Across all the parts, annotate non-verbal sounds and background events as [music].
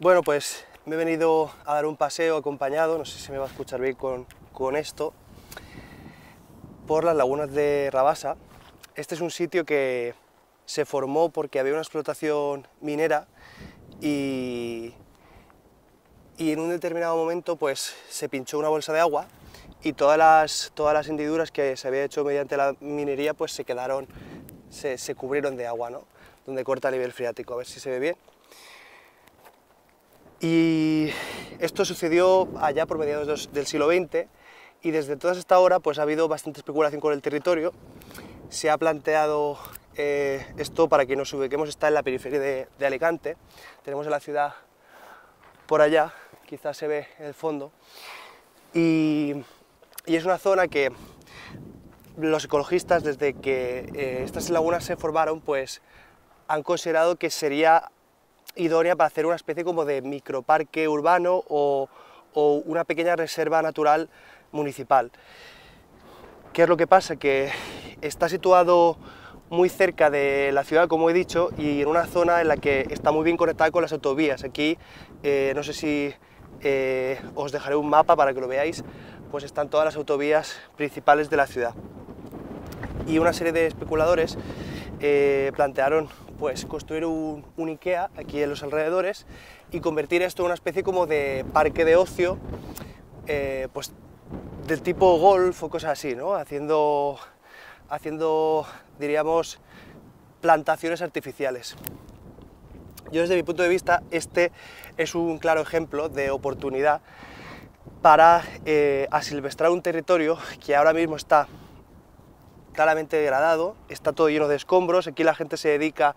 Bueno, pues me he venido a dar un paseo acompañado, no sé si me va a escuchar bien con, esto, por las lagunas de Rabasa. Este es un sitio que se formó porque había una explotación minera y, y en un determinado momento pues, se pinchó una bolsa de agua y todas las, todas las hendiduras que se había hecho mediante la minería pues se quedaron, se, cubrieron de agua, ¿no? donde corta el nivel freático, a ver si se ve bien. Y esto sucedió allá por mediados del siglo XX y desde toda esta hora pues, ha habido bastante especulación con el territorio. Se ha planteado eh, esto para que nos ubiquemos, está en la periferia de, Alicante. Tenemos la ciudad por allá, quizás se ve en el fondo. Y, es una zona que los ecologistas, desde que eh, estas lagunas se formaron, pues han considerado que sería idónea para hacer una especie como de microparque urbano o, una pequeña reserva natural municipal. ¿Qué es lo que pasa? Que está situado muy cerca de la ciudad, como he dicho, y en una zona en la que está muy bien conectada con las autovías. Aquí, eh, no sé si eh, os dejaré un mapa para que lo veáis, pues están todas las autovías principales de la ciudad. Y una serie de especuladores eh, plantearon pues construir un, IKEA aquí en los alrededores y convertir esto en una especie como de parque de ocio, eh, pues del tipo golf o cosas así, ¿no? Haciendo, haciendo, diríamos, plantaciones artificiales. Yo desde mi punto de vista, este es un claro ejemplo de oportunidad para eh, asilvestrar un territorio que ahora mismo está totalmente degradado, está todo lleno de escombros, aquí la gente se dedica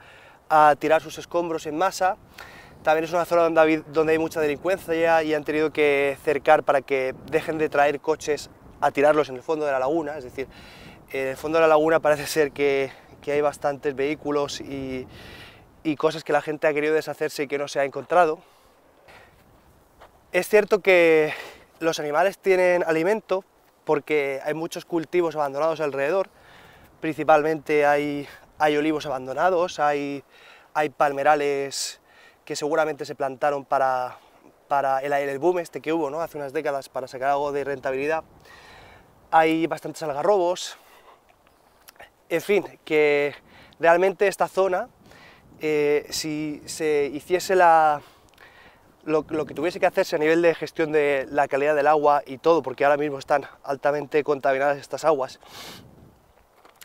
a tirar sus escombros en masa. También es una zona donde hay, mucha delincuencia y han tenido que cercar para que dejen de traer coches a tirarlos en el fondo de la laguna, es decir, en el fondo de la laguna parece ser que, hay bastantes vehículos y, y cosas que la gente ha querido deshacerse y que no se ha encontrado. Es cierto que los animales tienen alimento porque hay muchos cultivos abandonados alrededor, principalmente hay, olivos abandonados, hay, palmerales que seguramente se plantaron para, el, el, boom este que hubo ¿no? hace unas décadas para sacar algo de rentabilidad. Hay bastantes algarrobos. En fin, que realmente esta zona, eh, si se hiciese la, lo, que tuviese que hacerse a nivel de gestión de la calidad del agua y todo, porque ahora mismo están altamente contaminadas estas aguas,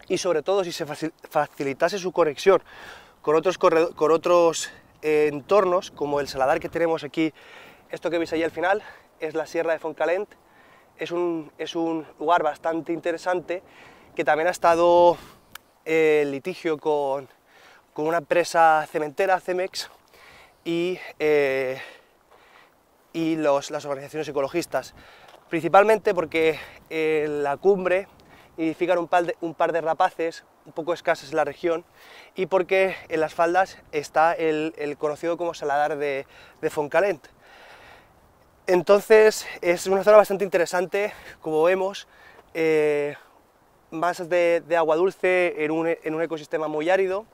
y sobre todo si se facilitase su conexión con otros, con otros eh, entornos, como el saladar que tenemos aquí, esto que veis ahí al final, es la Sierra de Foncalent, es un, es un lugar bastante interesante que también ha estado eh, litigio con, una empresa cementera, Cemex, y, eh, las organizaciones ecologistas, principalmente porque la cumbre edifican un par, de, un par de rapaces un poco escasas en la región y porque en las faldas está el, conocido como saladar de, de Foncalent. Entonces es una zona bastante interesante, como vemos, eh, masas de, agua dulce en un, ecosistema muy árido,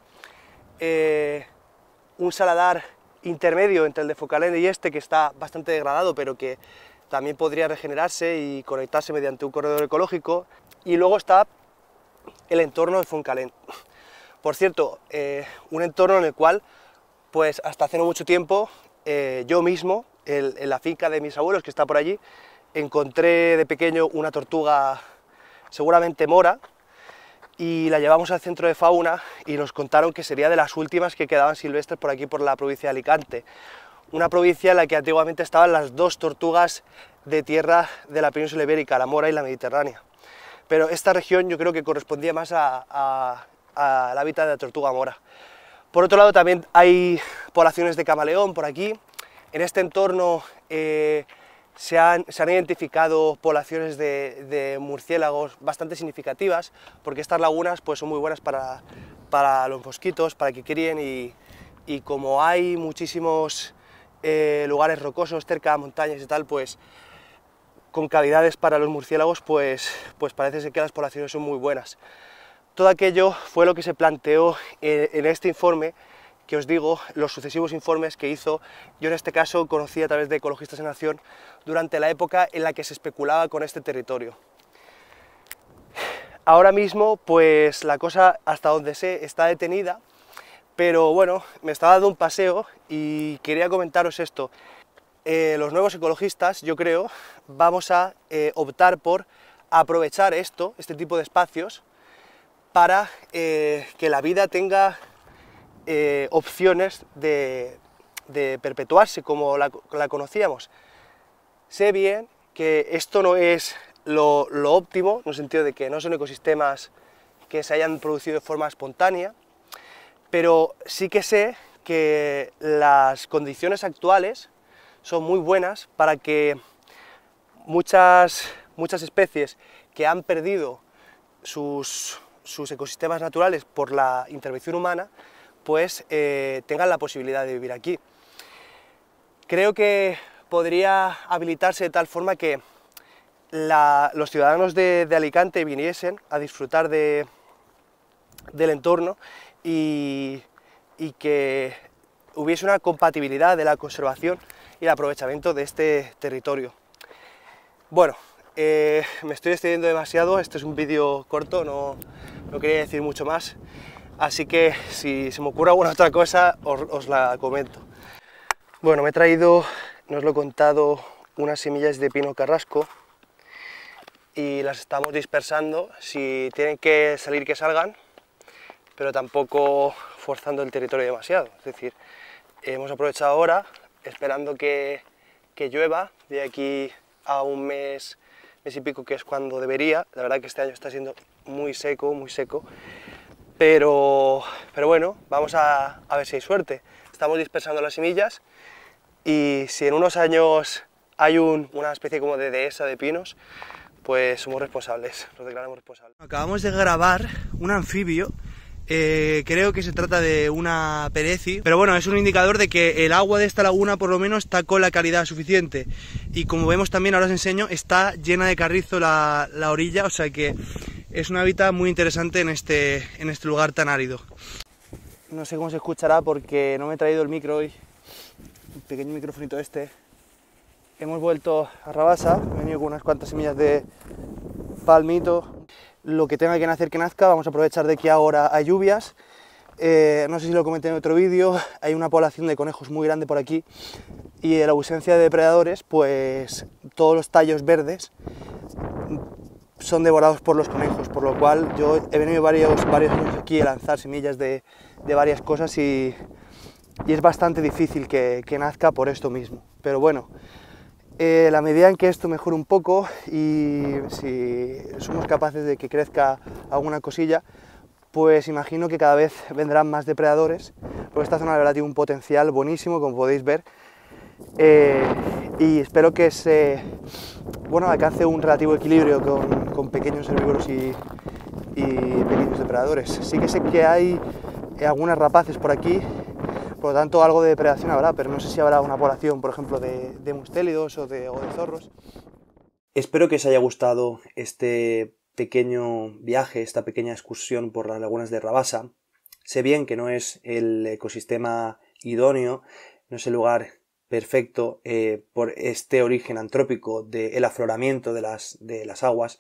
eh, un saladar intermedio entre el de Foncalent y este que está bastante degradado pero que también podría regenerarse y conectarse mediante un corredor ecológico. Y luego está el entorno de Funcalent. Por cierto, eh, un entorno en el cual, pues hasta hace no mucho tiempo, eh, yo mismo, en la finca de mis abuelos, que está por allí, encontré de pequeño una tortuga seguramente mora, y la llevamos al centro de fauna y nos contaron que sería de las últimas que quedaban silvestres por aquí, por la provincia de Alicante una provincia en la que antiguamente estaban las dos tortugas de tierra de la península ibérica, la mora y la mediterránea. Pero esta región yo creo que correspondía más al a, hábitat de la tortuga mora. Por otro lado también hay poblaciones de camaleón por aquí. En este entorno eh, se, han, identificado poblaciones de, murciélagos bastante significativas porque estas lagunas pues, son muy buenas para, los mosquitos, para que críen y, y como hay muchísimos eh, lugares rocosos, cerca de montañas y tal, pues con cavidades para los murciélagos, pues, pues parece que las poblaciones son muy buenas. Todo aquello fue lo que se planteó en, eh, en este informe que os digo, los sucesivos informes que hizo, yo en este caso conocí a través de Ecologistas en Acción, durante la época en la que se especulaba con este territorio. Ahora mismo, pues la cosa, hasta donde sé, está detenida, pero bueno, me estaba dando un paseo y quería comentaros esto. Eh, los nuevos ecologistas, yo creo, vamos a eh, optar por aprovechar esto, este tipo de espacios, para eh, que la vida tenga opciones de, perpetuarse como la, conocíamos. Sé bien que esto no es lo, lo óptimo, en el sentido de que no son ecosistemas que se hayan producido de forma espontánea, pero sí que sé que las condiciones actuales son muy buenas para que muchas, muchas especies que han perdido sus, ecosistemas naturales por la intervención humana, pues eh, tengan la posibilidad de vivir aquí. Creo que podría habilitarse de tal forma que los ciudadanos de, Alicante viniesen a disfrutar de, del entorno y, que hubiese una compatibilidad de la conservación y el aprovechamiento de este territorio. Bueno, eh, me estoy extendiendo demasiado, este es un vídeo corto, no, quería decir mucho más, así que si se me ocurre alguna otra cosa os, os, la comento. Bueno, me he traído, no os lo he contado, unas semillas de pino carrasco y las estamos dispersando, si tienen que salir que salgan, pero tampoco forzando el territorio demasiado. Es decir, hemos aprovechado ahora, esperando que, que llueva de aquí a un mes, mes y pico, que es cuando debería. La verdad que este año está siendo muy seco, muy seco. Pero, pero bueno, vamos a, a ver si hay suerte. Estamos dispersando las semillas y si en unos años hay un, una especie como de dehesa de pinos, pues somos responsables, nos declaramos responsables. Acabamos de grabar un anfibio eh, creo que se trata de una pereci, pero bueno, es un indicador de que el agua de esta laguna por lo menos está con la calidad suficiente. Y como vemos también, ahora os enseño, está llena de carrizo la, orilla, o sea que es un hábitat muy interesante en este, en este lugar tan árido. No sé cómo se escuchará porque no me he traído el micro hoy, el pequeño microfonito este. Hemos vuelto a Rabasa, he venido con unas cuantas semillas de palmito lo que tenga que nacer que nazca, vamos a aprovechar de que ahora hay lluvias. Eh, no sé si lo comenté en otro vídeo, [laughs] hay una población de conejos muy grande por aquí y en la ausencia de depredadores, pues todos los tallos verdes son devorados por los conejos, por lo cual yo he venido varios, varios años aquí a lanzar semillas de, varias cosas y, es bastante difícil que nazca por esto mismo. Pero bueno, eh, la medida en que esto mejore un poco y si somos capaces de que crezca alguna cosilla, pues imagino que cada vez vendrán más depredadores, porque esta zona de verdad tiene un potencial buenísimo, como podéis ver, eh, y espero que se bueno, alcance un relativo equilibrio con, pequeños herbívoros y, y pequeños depredadores. Sí que sé que hay algunas rapaces por aquí por lo tanto, algo de depredación habrá, pero no sé si habrá una población, por ejemplo, de, mustélidos o de, zorros. Espero que os haya gustado este pequeño viaje, esta pequeña excursión por las lagunas de Rabasa. Sé bien que no es el ecosistema idóneo, no es el lugar perfecto eh, por este origen antrópico del afloramiento de las, de las, aguas.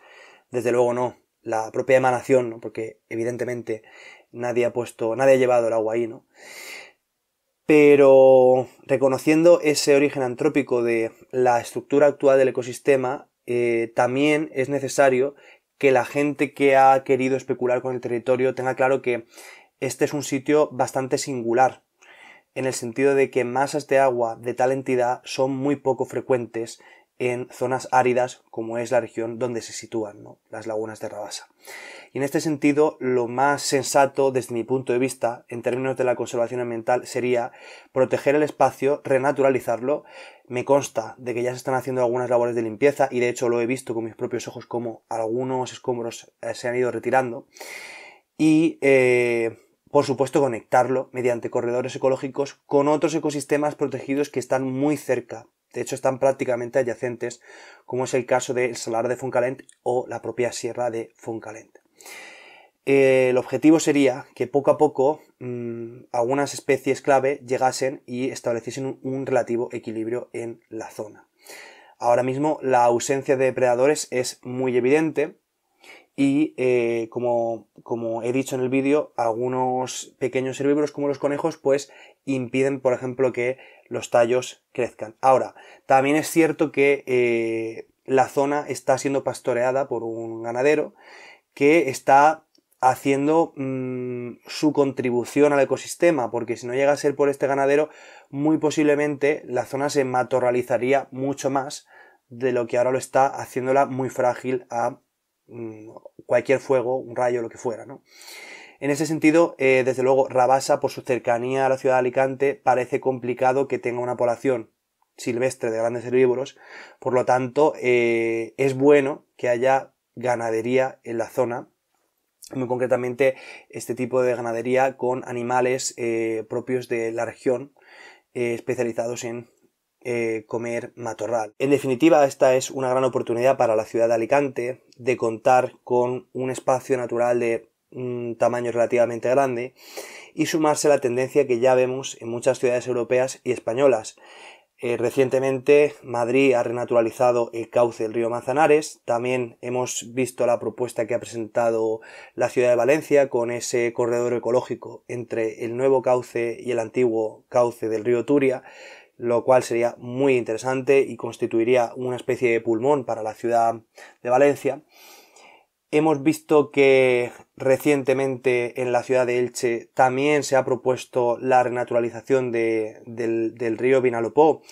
Desde luego no, la propia emanación, porque evidentemente nadie ha puesto, nadie ha llevado el agua ahí, ¿no? Pero reconociendo ese origen antrópico de la estructura actual del ecosistema, eh, también es necesario que la gente que ha querido especular con el territorio tenga claro que este es un sitio bastante singular, en el sentido de que masas de agua de tal entidad son muy poco frecuentes en zonas áridas como es la región donde se sitúan las lagunas de Rabasa. Y en este sentido, lo más sensato desde mi punto de vista, en términos de la conservación ambiental, sería proteger el espacio, renaturalizarlo. Me consta de que ya se están haciendo algunas labores de limpieza y de hecho lo he visto con mis propios ojos como algunos escombros eh, se han ido retirando. Y eh, por supuesto conectarlo mediante corredores ecológicos con otros ecosistemas protegidos que están muy cerca de hecho están prácticamente adyacentes, como es el caso del Salar de Funcalent o la propia Sierra de Funcalent. Eh, el objetivo sería que poco a poco mm, algunas especies clave llegasen y estableciesen un, relativo equilibrio en la zona. Ahora mismo la ausencia de depredadores es muy evidente, y eh, como, como, he dicho en el vídeo, algunos pequeños herbívoros como los conejos pues impiden, por ejemplo, que los tallos crezcan. Ahora, también es cierto que eh, la zona está siendo pastoreada por un ganadero que está haciendo mm, su contribución al ecosistema, porque si no llega a ser por este ganadero, muy posiblemente la zona se matorralizaría mucho más de lo que ahora lo está, haciéndola muy frágil a mm, cualquier fuego, un rayo, lo que fuera, en ese sentido, eh, desde luego, Rabasa, por su cercanía a la ciudad de Alicante, parece complicado que tenga una población silvestre de grandes herbívoros. Por lo tanto, eh, es bueno que haya ganadería en la zona. Muy concretamente, este tipo de ganadería con animales eh, propios de la región, especializados en comer matorral. En definitiva, esta es una gran oportunidad para la ciudad de Alicante de contar con un espacio natural de un tamaño relativamente grande y sumarse a la tendencia que ya vemos en muchas ciudades europeas y españolas. Eh, recientemente Madrid ha renaturalizado el cauce del río Manzanares. También hemos visto la propuesta que ha presentado la ciudad de Valencia con ese corredor ecológico entre el nuevo cauce y el antiguo cauce del río Turia, lo cual sería muy interesante y constituiría una especie de pulmón para la ciudad de Valencia. Hemos visto que recientemente en la ciudad de Elche también se ha propuesto la renaturalización del, río Vinalopó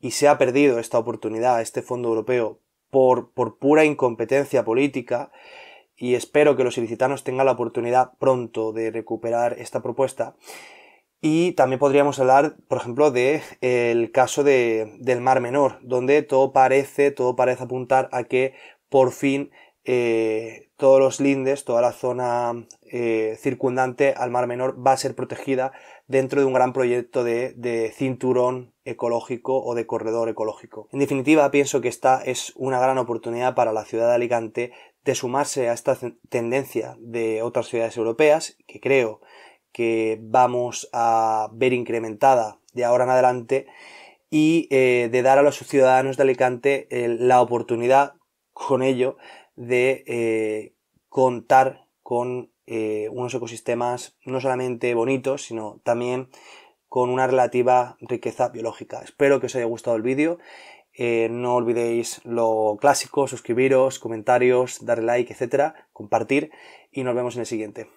y se ha perdido esta oportunidad, este fondo europeo, por, pura incompetencia política y espero que los ilicitanos tengan la oportunidad pronto de recuperar esta propuesta. Y también podríamos hablar, por ejemplo, del caso del Mar Menor, donde todo parece, todo parece apuntar a que por fin eh, todos los lindes, toda la zona eh, circundante al Mar Menor va a ser protegida dentro de un gran proyecto de, cinturón ecológico o de corredor ecológico. En definitiva, pienso que esta es una gran oportunidad para la ciudad de Alicante de sumarse a esta tendencia de otras ciudades europeas, que creo que vamos a ver incrementada de ahora en adelante, y eh, de dar a los ciudadanos de Alicante la oportunidad con ello de eh, contar con eh, unos ecosistemas no solamente bonitos, sino también con una relativa riqueza biológica. Espero que os haya gustado el vídeo. Eh, no olvidéis lo clásico, suscribiros, comentarios, darle like, etcétera, compartir y nos vemos en el siguiente.